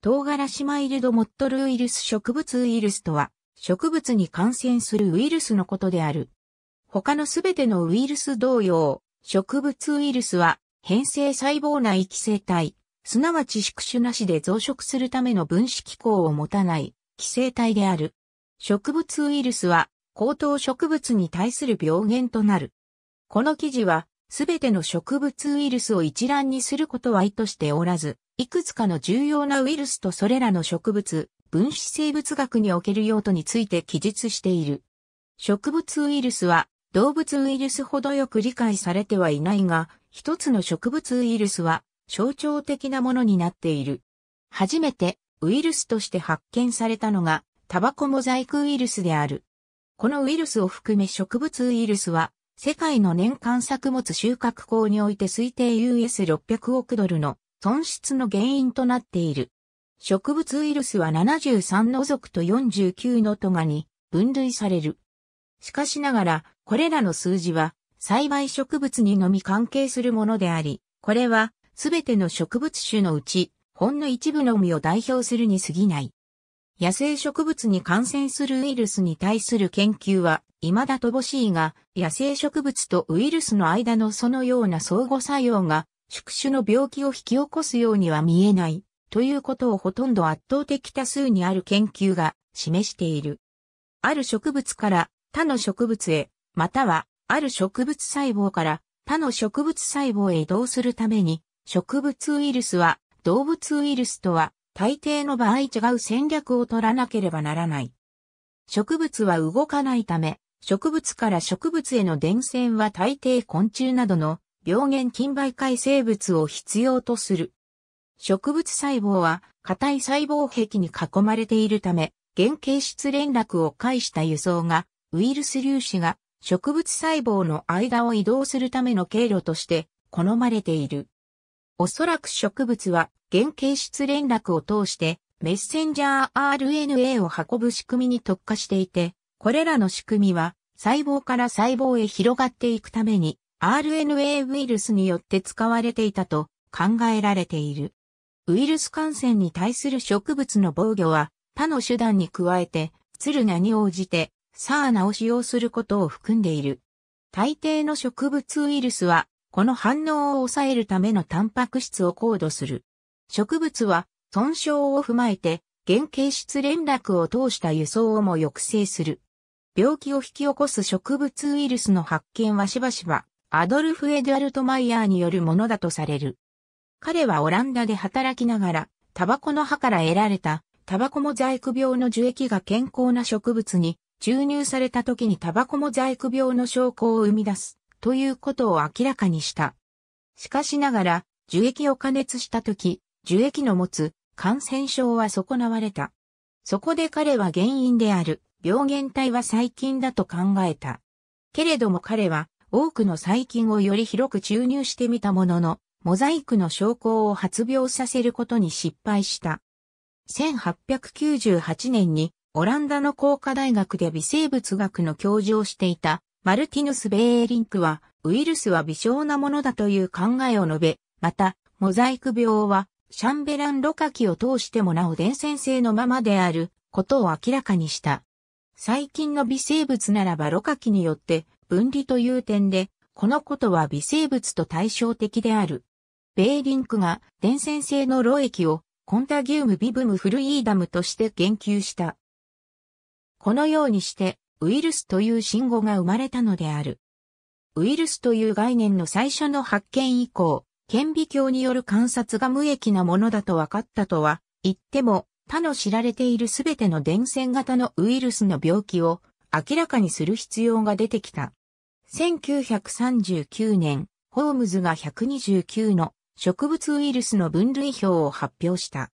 唐辛子マイルドモットルウイルス植物ウイルスとは、植物に感染するウイルスのことである。他のすべてのウイルス同様、植物ウイルスは変性細胞内寄生体、すなわち宿主なしで増殖するための分子機構を持たない寄生体である。植物ウイルスは高等植物に対する病原となる。この記事はすべての植物ウイルスを一覧にすることは意図しておらず、いくつかの重要なウイルスとそれらの植物、分子生物学における用途について記述している。植物ウイルスは動物ウイルスほどよく理解されてはいないが、一つの植物ウイルスは象徴的なものになっている。初めてウイルスとして発見されたのがタバコモザイクウイルスである。このウイルスを含め植物ウイルスは世界の年間作物収穫口において推定 US600 億ドルの損失の原因となっている。植物ウイルスは73の属と49の都がに分類される。しかしながら、これらの数字は栽培植物にのみ関係するものであり、これはすべての植物種のうち、ほんの一部のみを代表するに過ぎない。野生植物に感染するウイルスに対する研究は、未だ乏しいが、野生植物とウイルスの間のそのような相互作用が、宿主の病気を引き起こすようには見えない、ということをほとんど圧倒的多数にある研究が示している。ある植物から他の植物へ、またはある植物細胞から他の植物細胞へ移動するために、植物ウイルスは動物ウイルスとは大抵の場合違う戦略を取らなければならない。植物は動かないため、植物から植物への伝染は大抵昆虫などの病原菌媒介生物を必要とする。植物細胞は硬い細胞壁に囲まれているため、原形質連絡を介した輸送が、ウイルス粒子が植物細胞の間を移動するための経路として好まれている。おそらく植物は原形質連絡を通してメッセンジャー RNA を運ぶ仕組みに特化していて、これらの仕組みは細胞から細胞へ広がっていくために RNA ウイルスによって使われていたと考えられている。ウイルス感染に対する植物の防御は他の手段に加えて、鶴なに応じて、サーナを使用することを含んでいる。大抵の植物ウイルスは、この反応を抑えるためのタンパク質を高度する。植物は、損傷を踏まえて、原形質連絡を通した輸送をも抑制する。病気を引き起こす植物ウイルスの発見はしばしば、アドルフ・エドゥアルト・マイヤーによるものだとされる。彼はオランダで働きながら、タバコの葉から得られた、タバコモザイク病の樹液が健康な植物に注入された時にタバコモザイク病の証拠を生み出す、ということを明らかにした。しかしながら、樹液を加熱した時、樹液の持つ感染症は損なわれた。そこで彼は原因である病原体は細菌だと考えた。けれども彼は多くの細菌をより広く注入してみたものの、モザイクの症候を発病させることに失敗した。1898年にオランダの工科大学で微生物学の教授をしていたマルティヌス・ベーリンクはウイルスは微小なものだという考えを述べ、またモザイク病はシャンベラン・ロカキを通してもなお伝染性のままであることを明らかにした。最近の微生物ならばろ過器によって分離という点で、このことは微生物と対照的である。ベーリンクが伝染性の漏液をコンタギウムビブムフルイーダムとして言及した。このようにしてウイルスという信号が生まれたのである。ウイルスという概念の最初の発見以降、顕微鏡による観察が無益なものだと分かったとは言っても他の知られているすべての伝染型のウイルスの病気を明らかにする必要が出てきた。1939年、ホームズが129の植物ウイルスの分類表を発表した。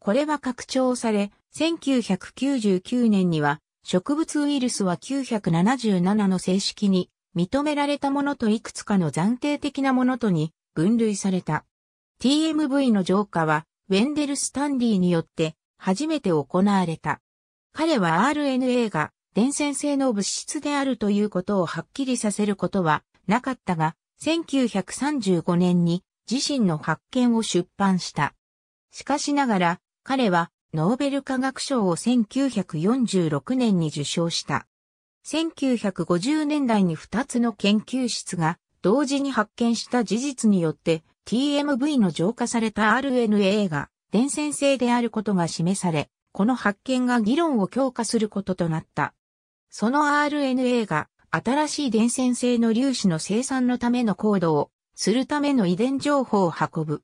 これは拡張され、1999年には植物ウイルスは977の正式に認められたものといくつかの暫定的なものとに分類された。TMV の浄化はウェンデル・スタンリーによって初めて行われた。彼は RNA が伝染性の物質であるということをはっきりさせることはなかったが、1935年に自身の発見を出版した。しかしながら、彼はノーベル化学賞を1946年に受賞した。1950年代に2つの研究室が同時に発見した事実によって TMV の浄化された RNA が伝染性であることが示され、この発見が議論を強化することとなった。その RNA が新しい伝染性の粒子の生産のための行動をするための遺伝情報を運ぶ。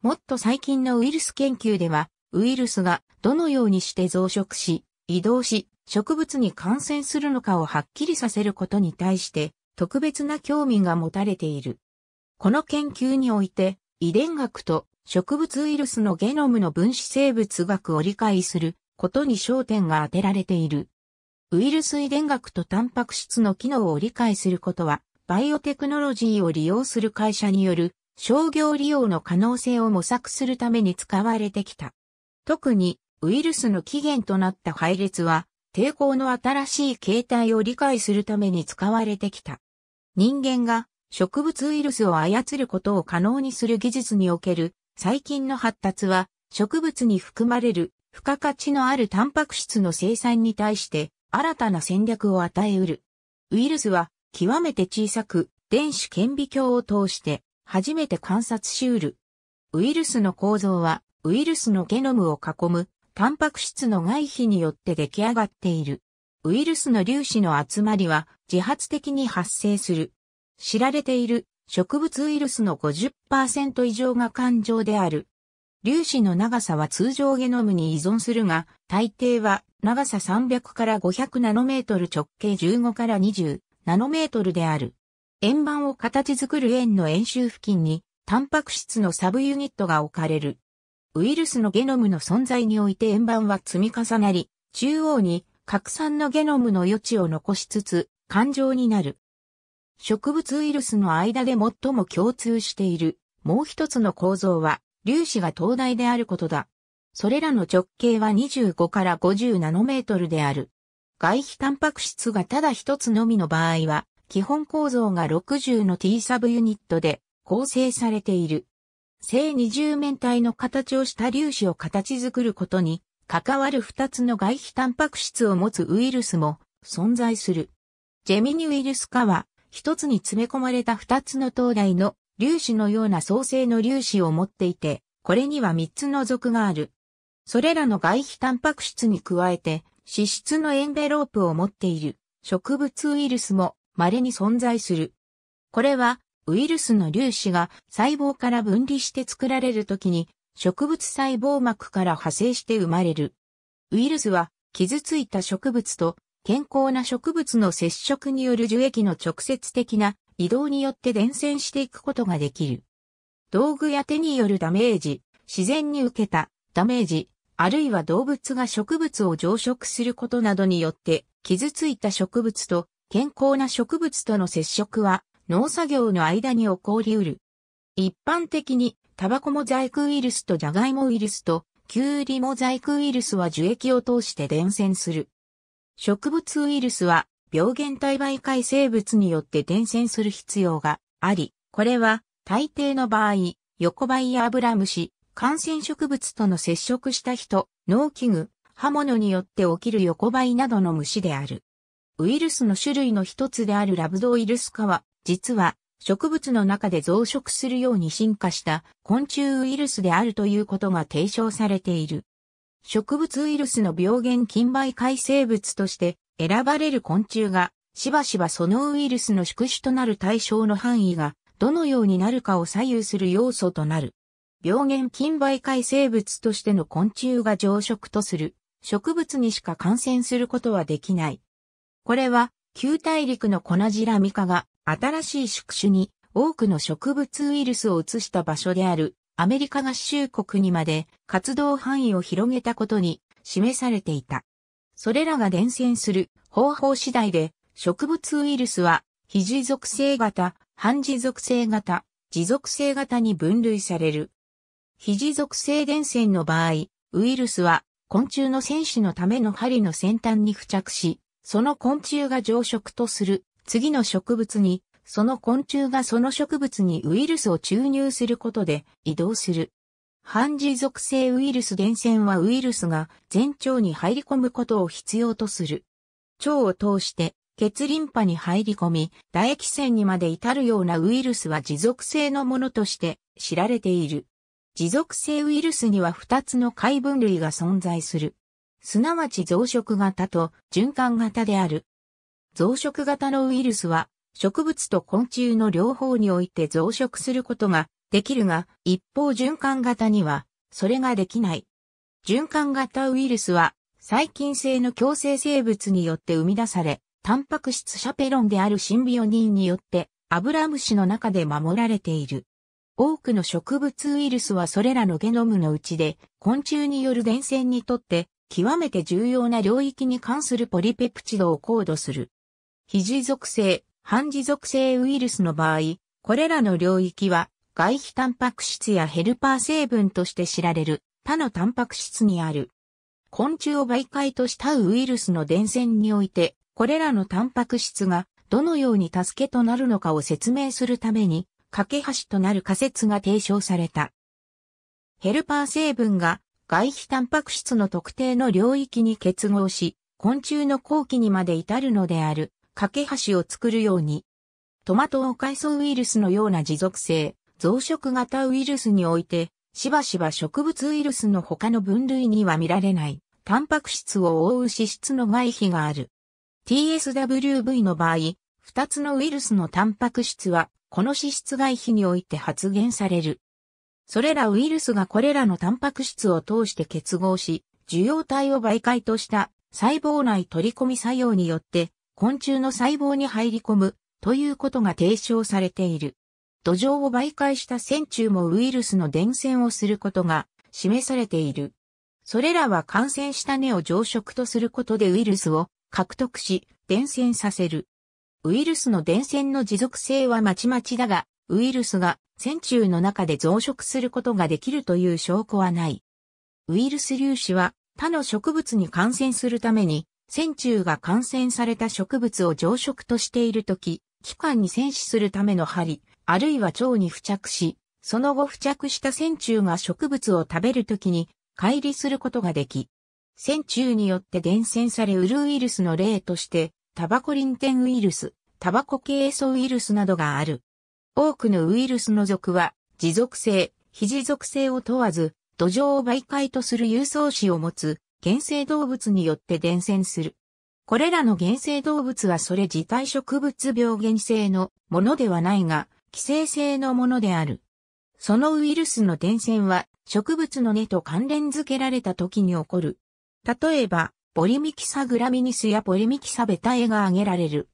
もっと最近のウイルス研究では、ウイルスがどのようにして増殖し、移動し、植物に感染するのかをはっきりさせることに対して特別な興味が持たれている。この研究において遺伝学と植物ウイルスのゲノムの分子生物学を理解することに焦点が当てられている。ウイルス遺伝学とタンパク質の機能を理解することは、バイオテクノロジーを利用する会社による商業利用の可能性を模索するために使われてきた。特にウイルスの起源となった配列は、抵抗の新しい形態を理解するために使われてきた。人間が植物ウイルスを操ることを可能にする技術における細菌の発達は、植物に含まれる付加価値のあるタンパク質の生産に対して新たな戦略を与えうる。ウイルスは極めて小さく電子顕微鏡を通して初めて観察しうる。ウイルスの構造はウイルスのゲノムを囲むタンパク質の外皮によって出来上がっている。ウイルスの粒子の集まりは自発的に発生する。知られている植物ウイルスの50%以上が感情である。粒子の長さは通常ゲノムに依存するが、大抵は長さ300から500ナノメートル直径15から20ナノメートルである。円盤を形作る円の円周付近に、タンパク質のサブユニットが置かれる。ウイルスのゲノムの存在において円盤は積み重なり、中央に拡散のゲノムの余地を残しつつ、感情になる。植物ウイルスの間で最も共通している、もう一つの構造は、粒子が灯台であることだ。それらの直径は25から50ナノメートルである。外皮タンパク質がただ一つのみの場合は、基本構造が60の T サブユニットで構成されている。正二重面体の形をした粒子を形作ることに、関わる二つの外皮タンパク質を持つウイルスも存在する。ジェミニウイルス化は一つに詰め込まれた二つの灯台の粒子のような創生の粒子を持っていて、これには三つの属がある。それらの外皮タンパク質に加えて、脂質のエンベロープを持っている植物ウイルスも稀に存在する。これは、ウイルスの粒子が細胞から分離して作られるときに、植物細胞膜から派生して生まれる。ウイルスは、傷ついた植物と健康な植物の接触による樹液の直接的な移動によって伝染していくことができる。道具や手によるダメージ、自然に受けたダメージ、あるいは動物が植物を増殖することなどによって傷ついた植物と健康な植物との接触は農作業の間に起こりうる。一般的にタバコモザイクウイルスとジャガイモウイルスとキュウリモザイクウイルスは樹液を通して伝染する。植物ウイルスは病原体媒介生物によって伝染する必要があり、これは大抵の場合、横ばいやアブラムシ、感染植物との接触した人、農機具、刃物によって起きる横ばいなどの虫である。ウイルスの種類の一つであるラブドウイルス化は、実は植物の中で増殖するように進化した昆虫ウイルスであるということが提唱されている。植物ウイルスの病原菌媒介生物として選ばれる昆虫が、しばしばそのウイルスの宿主となる対象の範囲が、どのようになるかを左右する要素となる。病原菌媒介生物としての昆虫が常食とする植物にしか感染することはできない。これは、旧大陸のコナジラミカが新しい宿主に多くの植物ウイルスを移した場所であるアメリカ合衆国にまで活動範囲を広げたことに示されていた。それらが伝染する方法次第で植物ウイルスは非持続性型、半持続性型、持続性型に分類される。非持続性伝染の場合、ウイルスは昆虫の戦士のための針の先端に付着し、その昆虫が常食とする次の植物にその昆虫がその植物にウイルスを注入することで移動する。半持続性ウイルス伝染はウイルスが全腸に入り込むことを必要とする。腸を通して血リンパに入り込み、唾液腺にまで至るようなウイルスは持続性のものとして知られている。持続性ウイルスには2つの解分類が存在する。すなわち増殖型と循環型である。増殖型のウイルスは植物と昆虫の両方において増殖することができるが、一方循環型には、それができない。循環型ウイルスは、細菌性の共生生物によって生み出され、タンパク質シャペロンであるシンビオニンによって、アブラムシの中で守られている。多くの植物ウイルスはそれらのゲノムのうちで、昆虫による伝染にとって、極めて重要な領域に関するポリペプチドをコードする。肘属性、半持続性ウイルスの場合、これらの領域は外皮タンパク質やヘルパー成分として知られる他のタンパク質にある。昆虫を媒介としたウイルスの伝染において、これらのタンパク質がどのように助けとなるのかを説明するために、架け橋となる仮説が提唱された。ヘルパー成分が外皮タンパク質の特定の領域に結合し、昆虫の後期にまで至るのである架け橋を作るように、トマトオカイソウイルスのような持続性、増殖型ウイルスにおいて、しばしば植物ウイルスの他の分類には見られない、タンパク質を覆う脂質の外皮がある。TSWV の場合、2つのウイルスのタンパク質は、この脂質外皮において発現される。それらウイルスがこれらのタンパク質を通して結合し、受容体を媒介とした細胞内取り込み作用によって昆虫の細胞に入り込むということが提唱されている。土壌を媒介した線虫もウイルスの伝染をすることが示されている。それらは感染した根を常食とすることでウイルスを獲得し、伝染させる。ウイルスの伝染の持続性はまちまちだが、ウイルスが線虫の中で増殖することができるという証拠はない。ウイルス粒子は他の植物に感染するために線虫が感染された植物を常食としているとき、器官に戦死するための針、あるいは腸に付着し、その後付着した線虫が植物を食べるときに、乖離することができ、線虫によって伝染されうるウイルスの例として、タバコリンテンウイルス、タバコ系素ウイルスなどがある。多くのウイルスの属は、持続性、非持続性を問わず、土壌を媒介とする有層子を持つ原生動物によって伝染する。これらの原生動物はそれ自体植物病原性のものではないが、寄生性のものである。そのウイルスの伝染は植物の根と関連づけられた時に起こる。例えば、ポリミキサグラミニスやポリミキサベタエが挙げられる。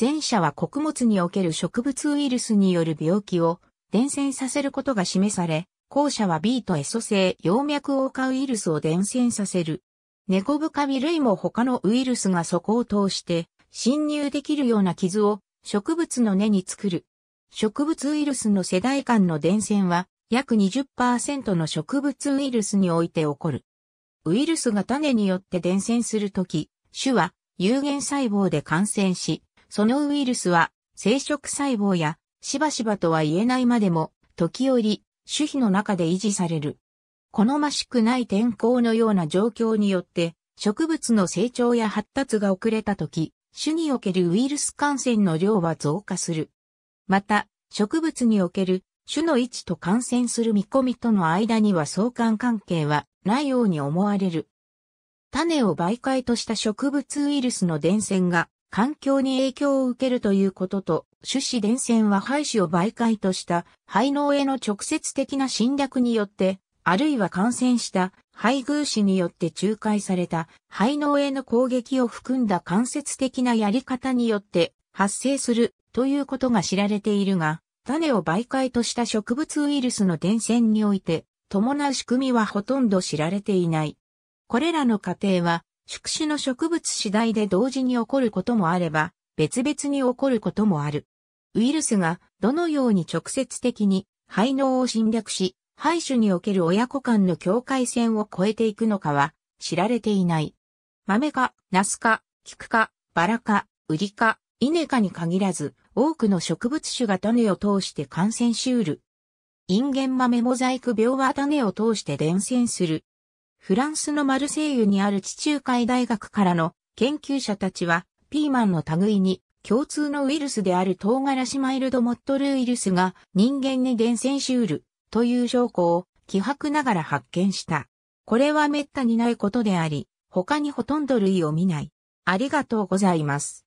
前者は穀物における植物ウイルスによる病気を伝染させることが示され、後者は B とエソ性葉脈黄化ウイルスを伝染させる。猫深み類も他のウイルスがそこを通して侵入できるような傷を植物の根に作る。植物ウイルスの世代間の伝染は約20%の植物ウイルスにおいて起こる。ウイルスが種によって伝染するとき、種は有限細胞で感染し、そのウイルスは生殖細胞やしばしばとは言えないまでも時折守秘の中で維持される。好ましくない天候のような状況によって、植物の成長や発達が遅れた時、種におけるウイルス感染の量は増加する。また、植物における種の位置と感染する見込みとの間には相関関係はないように思われる。種を媒介とした植物ウイルスの伝染が環境に影響を受けるということと、種子伝染は廃止を媒介とした肺脳への直接的な侵略によって、あるいは感染した肺偶子によって仲介された肺脳への攻撃を含んだ間接的なやり方によって発生するということが知られているが、種を媒介とした植物ウイルスの伝染において伴う仕組みはほとんど知られていない。これらの過程は宿主の植物次第で同時に起こることもあれば、別々に起こることもある。ウイルスがどのように直接的に肺脳を侵略し、肺種における親子間の境界線を越えていくのかは知られていない。豆か、ナスか、菊か、バラか、ウリか、イネかに限らず、多くの植物種が種を通して感染しうる。インゲン豆モザイク病は種を通して伝染する。フランスのマルセイユにある地中海大学からの研究者たちは、ピーマンの類に共通のウイルスである唐辛子マイルドモットルウイルスが人間に伝染しうるという証拠を気迫ながら発見した。これは滅多にないことであり、他にほとんど類を見ない。ありがとうございます。